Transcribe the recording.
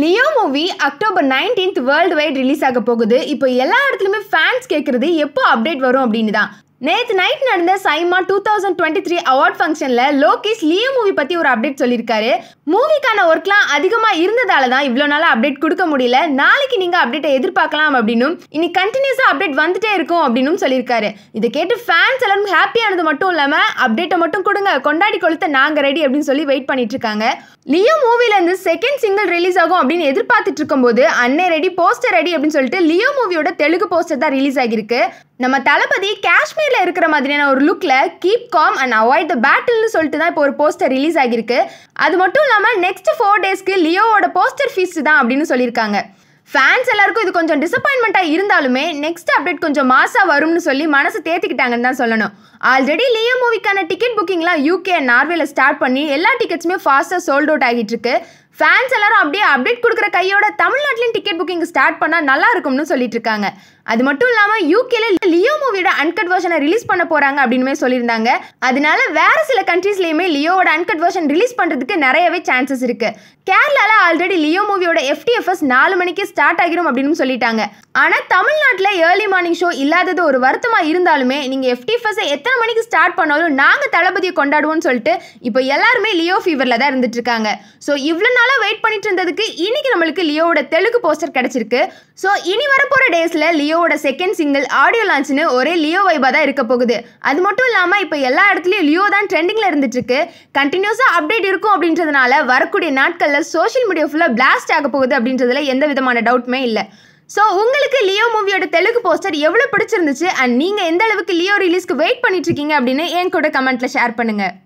Leo movie October nineteenth worldwide release ஆக போகுது இப்போ எல்லா இடத்துலையுமே ஃபேன்ஸ் கேட்குறது எப்போ அப்டேட் வரும் அப்படின்னு தான் நேற்று நைட் நடந்த SIIMA two thousand twenty three award ஃபங்க்ஷனில் லோகேஷ் லியோ மூவி பற்றி ஒரு அப்டேட் சொல்லியிருக்காரு மூவிக்கான ஒர்க்லாம் அதிகமாக இருந்ததால தான் இவ்வளோ நாளாக அப்டேட் கொடுக்க முடியல நாளைக்கு நீங்கள் அப்டேட்டை எதிர்பார்க்கலாம் அப்படின்னும் இனி கண்டினியூஸாக அப்டேட் வந்துட்டே இருக்கும் அப்படின்னும் சொல்லியிருக்காரு இதை கேட்டு ஃபேன்ஸ் எல்லாரும் ஹாப்பியானது மட்டும் இல்லாமல் அப்டேட்டை மட்டும் கொடுங்க கொண்டாடி கொளுத்த நாங்கள் ரெடி அப்படின்னு சொல்லி வெயிட் பண்ணிட்டு இருக்காங்க லியோ மூவிலேருந்து செகண்ட் சிங்கிள் ரிலீஸ் ஆகும் அப்படின்னு எதிர்பார்த்துட்டு இருக்கும்போது அன்னை ரெடி போஸ்டர் ரெடி அப்படின்னு சொல்லிட்டு லியோ மூவியோட தெலுங்கு போஸ்டர் தான் ரிலீஸ் ஆகியிருக்கு நம்ம தளபதி காஷ்மீரில் இருக்கிற மாதிரியான ஒரு லுக்கில் keep calm and avoid the பேட்டில்னு சொல்லிட்டு தான் இப்போ ஒரு போஸ்டர் ரிலீஸ் ஆகியிருக்கு அது மட்டும் இல்லாமல் நெக்ஸ்ட் ஃபோர் டேஸ்க்கு லியோவோட போஸ்டர் ஃபீஸ்ட் தான் அப்படின்னு சொல்லியிருக்காங்க ஃபேன்ஸ் எல்லாருக்கும் இது கொஞ்சம் டிசப்பாயின்மெண்ட்டாக இருந்தாலுமே நெக்ஸ்ட் அப்டேட் கொஞ்சம் மாசாக வரும்னு சொல்லி மனசு தேத்திக்கிட்டாங்கன்னு தான் சொல்லணும் ஆல்ரெடி லியோ மூவிக்கான டிக்கெட் புக்கிங்லாம் யூகே அண்ட் நார்வேல ஸ்டார்ட் பண்ணி எல்லா டிக்கெட்ஸுமே ஃபாஸ்ட்டாக சோல்ட் அவுட் ஆகிட்டு இருக்கு ஃபேன்ஸ் எல்லாரும் அப்படியே அப்டேட் கொடுக்குற கையோட தமிழ்நாட்டிலையும் டிக்கெட் புக்கிங் ஸ்டார்ட் பண்ணால் நல்லா இருக்கும்னு சொல்லிட்டு இருக்காங்க அது மட்டும் இல்லாமல் யூகேல லியோ மூவியோட அன்கட் வேர்ஷனை ரிலீஸ் பண்ண போகிறாங்க அப்படின்னு சொல்லியிருந்தாங்க அதனால வேற சில கண்ட்ரீஸ்லயுமே லியோவோட அன்கட் வேர்ஷன் ரிலீஸ் பண்ணுறதுக்கு நிறையவே சான்சஸ் இருக்குது கேரளாவில் ஆல்ரெடி லியோ மூவியோட எஃப்டிஎஃப்எஸ் நாலு மணிக்கு ஸ்டார்ட் ஆகிரும் அப்படின்னு சொல்லிட்டாங்க ஆனால் தமிழ்நாட்டில் ஏர்லி மார்னிங் ஷோ இல்லாதது ஒரு வருத்தமாக இருந்தாலுமே நீங்கள் எஃப்டிஎஃப்எஸை எத்தனை மணிக்கு ஸ்டார்ட் பண்ணாலும் நாங்கள் தளபதியை கொண்டாடுவோம்னு சொல்லிட்டு இப்போ எல்லாருமே லியோ ஃபீவரில் தான் இருந்துட்டு இருக்காங்க ஸோ இவ்வளோ நாளாக வெயிட் பண்ணிட்டு இருந்ததுக்கு இன்னைக்கு நம்மளுக்கு லியோவோட தெலுங்கு போஸ்டர் கிடைச்சிருக்கு ஸோ இனி வரப்போகிற டேஸில் லியோவோட செகண்ட் சிங்கிள் ஆடியோ லான்ச்னு ஒரே லியோ வைபாக தான் இருக்க போகுது அது மட்டும் இல்லாமல் இப்போ எல்லா இடத்துலையும் லியோ தான் ட்ரெண்டிங்கில் இருந்துட்டுருக்கு கண்டினியூஸாக அப்டேட் இருக்கும் அப்படின்றதுனால வரக்கூடிய நாட்களில் சோஷியல் மீடியா ஃபுல்லாக பிளாஸ்ட் ஆக போகுது அப்படின்றதுல எந்த விதமான டவுட்டுமே இல்லை ஸோ உங்களுக்கு லியோ மூவியோட தெலுங்கு போஸ்டர் எவ்வளோ பிடிச்சிருந்துச்சு அண்ட் நீங்கள் எந்த அளவுக்கு லியோ ரிலீஸ்க்கு வெயிட் பண்ணிட்டு இருக்கீங்க அப்படின்னு என் கூட கமெண்ட்டில் ஷேர் பண்ணுங்கள்